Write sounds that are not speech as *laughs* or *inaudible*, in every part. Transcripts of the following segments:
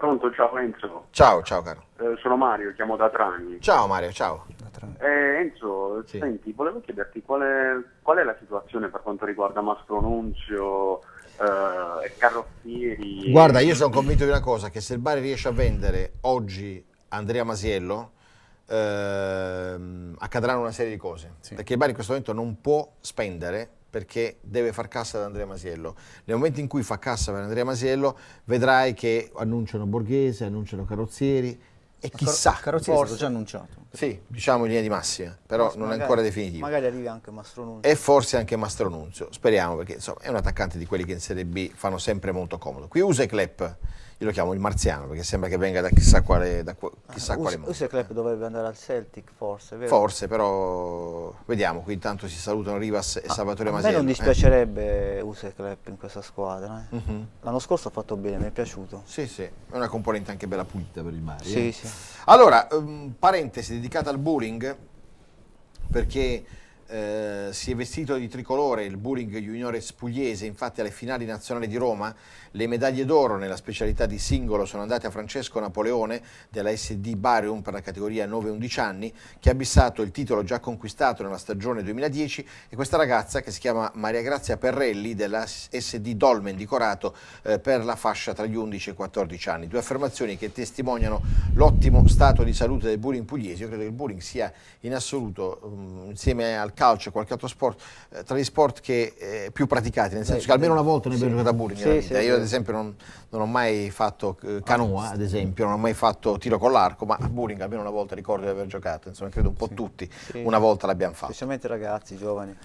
Pronto, ciao Enzo. Ciao, ciao caro. Eh, sono Mario, chiamo da Trani. Ciao Mario, ciao. Eh, Enzo, sì. senti, volevo chiederti qual è, qual è, la situazione per quanto riguarda Mastronunzio eh, e eh, Carrozzieri. Guarda, io sono convinto di una cosa, che se il Bari riesce a vendere oggi Andrea Masiello, ehm, accadranno una serie di cose. Sì. Perché il Bari in questo momento non può spendere perché deve far cassa ad Andrea Masiello. Nel momento in cui fa cassa per Andrea Masiello, vedrai che annunciano Borghese, annunciano Carrozzieri e chissà. Car- Carrozzieri forse. è stato già annunciato. Sì, diciamo in linea di massima, però forse non magari, è ancora definitivo. Magari arriva anche Mastro Nunzio. E forse anche Mastro Nunzio, speriamo, perché insomma è un attaccante di quelli che in Serie B fanno sempre molto comodo. Qui usa i clap io lo chiamo il marziano perché sembra che venga da chissà quale, da ah, chissà ah, quale mondo. Us Club dovrebbe andare al Celtic forse, vero? Forse, però vediamo, qui intanto si salutano Rivas e ah, Salvatore Masiello. A me non eh. dispiacerebbe eh. Us Club in questa squadra, eh. uh mhm. -huh. l'anno scorso ha fatto bene, mi è piaciuto. Sì, sì, è una componente anche bella pulita per il mare Sì, eh. sì. Allora, um, parentesi dedicata al bowling perché eh, si è vestito di tricolore il Buring Juniore Spugliese, infatti alle finali nazionali di Roma le medaglie d'oro nella specialità di singolo sono andate a Francesco Napoleone della SD Barium per la categoria 9-11 anni che ha bissato il titolo già conquistato nella stagione 2010 e questa ragazza che si chiama Maria Grazia Perrelli della SD Dolmen di Corato eh, per la fascia tra gli 11 e i 14 anni. Due affermazioni che testimoniano l'ottimo stato di salute del Buring Pugliese. Io credo che il Buring sia in assoluto, um, insieme al calcio qualche altro sport, eh, tra gli sport che, eh, più praticati, nel senso che almeno una volta ne abbiamo giocato a bowling nella vita. Io ad esempio non, non ho mai fatto eh, canoa, ah, ad esempio, non ho mai fatto tiro con l'arco, ma a bowling almeno una volta ricordo di aver giocato, insomma credo un po' tutti una volta l'abbiamo fatto. Specialmente ragazzi, giovani.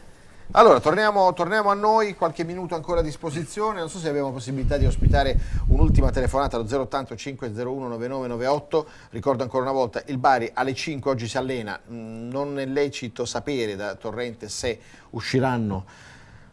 Allora, torniamo, torniamo, a noi, qualche minuto ancora a disposizione, non so se abbiamo possibilità di ospitare un'ultima telefonata allo 080 501 ricordo ancora una volta, il Bari alle 5 oggi si allena, mm, non è lecito sapere da Torrente se usciranno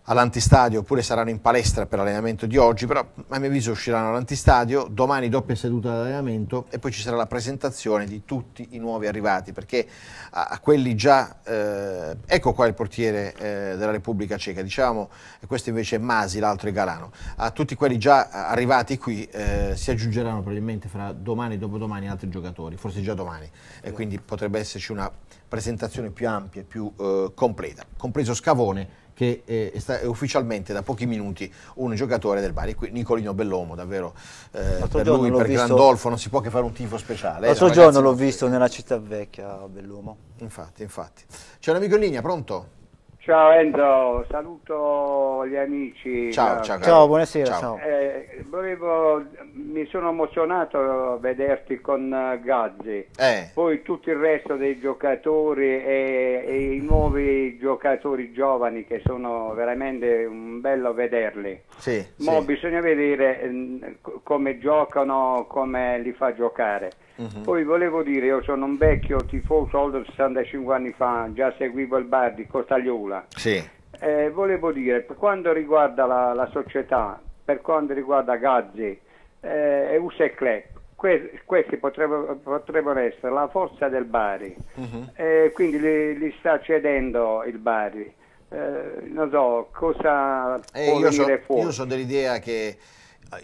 all'antistadio oppure saranno in palestra per l'allenamento di oggi, però a mio avviso usciranno all'antistadio, domani doppia seduta d'allenamento e poi ci sarà la presentazione di tutti i nuovi arrivati, perché a, a quelli già, eh, ecco qua il portiere eh, della Repubblica Ceca, diciamo, e questo invece è Masi, l'altro è Galano, a tutti quelli già eh, arrivati qui eh, si aggiungeranno probabilmente fra domani e dopodomani altri giocatori, forse già domani, e quindi potrebbe esserci una presentazione più ampia e più eh, completa, compreso Scavone che è, eh, è eh, ufficialmente da pochi minuti un giocatore del Bari. Qui Nicolino Bellomo, davvero eh, per lui, per visto... Grandolfo, non si può che fare un tifo speciale. L'altro eh, giorno l'ho visto nella città vecchia, Bellomo. Infatti, infatti. C'è un amico in linea, pronto? Ciao Enzo, saluto gli amici. Ciao, ciao, ciao buonasera. Ciao. Ciao. Eh, volevo mi sono emozionato a vederti con eh, Gazzi, eh. poi tutto il resto dei giocatori e, e, i nuovi giocatori giovani che sono veramente un bello vederli. Sì, Ma sì. bisogna vedere mm, come giocano, come li fa giocare. Uh-huh. Poi volevo dire, io sono un vecchio tifoso, oltre 65 anni fa, già seguivo il bar di Costagliola. Sì. Eh, volevo dire, per quanto riguarda la, la società, per quanto riguarda Gazzi, eh, usa e clep questi potrebbero, potrebbero, essere la forza del Bari, uh-huh. eh, quindi li, li, sta cedendo il Bari. Eh, non so cosa eh, può io so, fuori. Io sono dell'idea che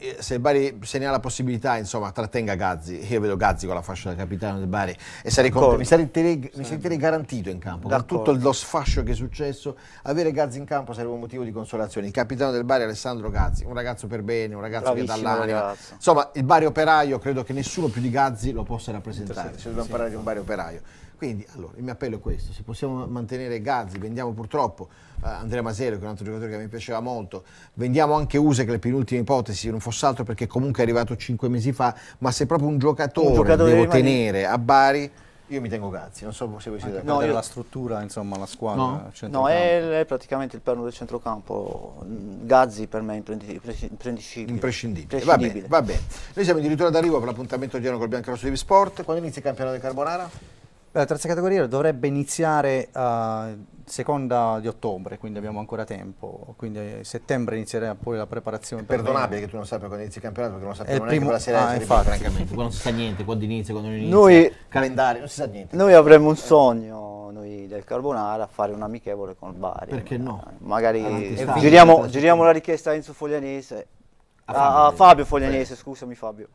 eh, se il Bari se ne ha la possibilità, insomma, trattenga Gazzi. Io vedo Gazzi con la fascia da capitano del Bari e sarei mi, sarete, mi sentirei garantito in campo. Da tutto lo sfascio che è successo, avere Gazzi in campo sarebbe un motivo di consolazione. Il capitano del Bari Alessandro Gazzi, un ragazzo per bene, un ragazzo Bravissimo che dà l'anima. Ragazzo. Insomma, il Bari operaio credo che nessuno più di Gazzi lo possa rappresentare. Se dobbiamo sì, parlare di un Bari operaio. Quindi, allora, il mio appello è questo. Se possiamo mantenere Gazzi, vendiamo purtroppo uh, Andrea Masero, che è un altro giocatore che mi piaceva molto, vendiamo anche Use, che è la ipotesi, Messi, non fosse altro perché comunque è arrivato cinque mesi fa, ma se proprio un giocatore, un giocatore devo tenere a Bari... Io mi tengo Gazzi, non so se voi siete d'accordo. No, io... la struttura, insomma, la squadra. No, no è, è, praticamente il perno del centrocampo. Gazzi per me è imprescindibile. Imprescindibile. Va bene, va bene. Noi siamo addirittura d'arrivo per l'appuntamento di Giano col Biancrosso di Sport. Quando inizia il campionato del Carbonara? La terza categoria dovrebbe iniziare uh, seconda di ottobre, quindi abbiamo ancora tempo. Quindi eh, settembre inizierà poi la preparazione. È perdonabile per che tu non sappia quando inizia il campionato, perché non sappiamo neanche primo... quella serie ah, infatti. francamente. quando si sa niente, quando inizia, quando non inizia, noi, calendario, non si sa niente. Noi avremmo un sogno, noi del Carbonara, a fare un amichevole con il Bari. Perché no? Magari giriamo, giriamo la richiesta a Enzo Foglianese, a, a Fabio Foglianese, scusami Fabio.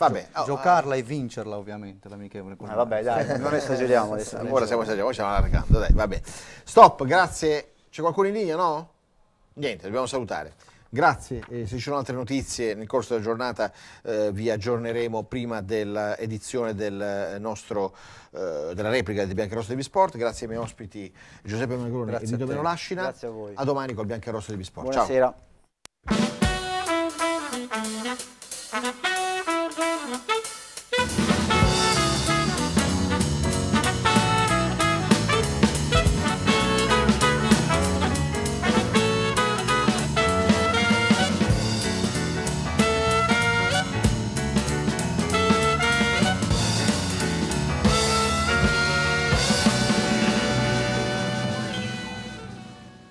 Vabbè, oh, giocarla ah, e vincerla ovviamente l'amichevole. Ah, vabbè, dai, *laughs* non esageriamo adesso. Ora stiamo esagerando, stiamo allargando, dai, vabbè. Stop, grazie. C'è qualcuno in linea, no? Niente, dobbiamo salutare. Grazie, e se ci sono altre notizie nel corso della giornata eh, vi aggiorneremo prima dell'edizione del eh, nostro, eh, della replica di Biancarossa di Bisport. Grazie ai miei ospiti Giuseppe Magrone e Vito Lascina. Grazie a voi. A domani col Biancarossa di Bisport. Buonasera. Ciao.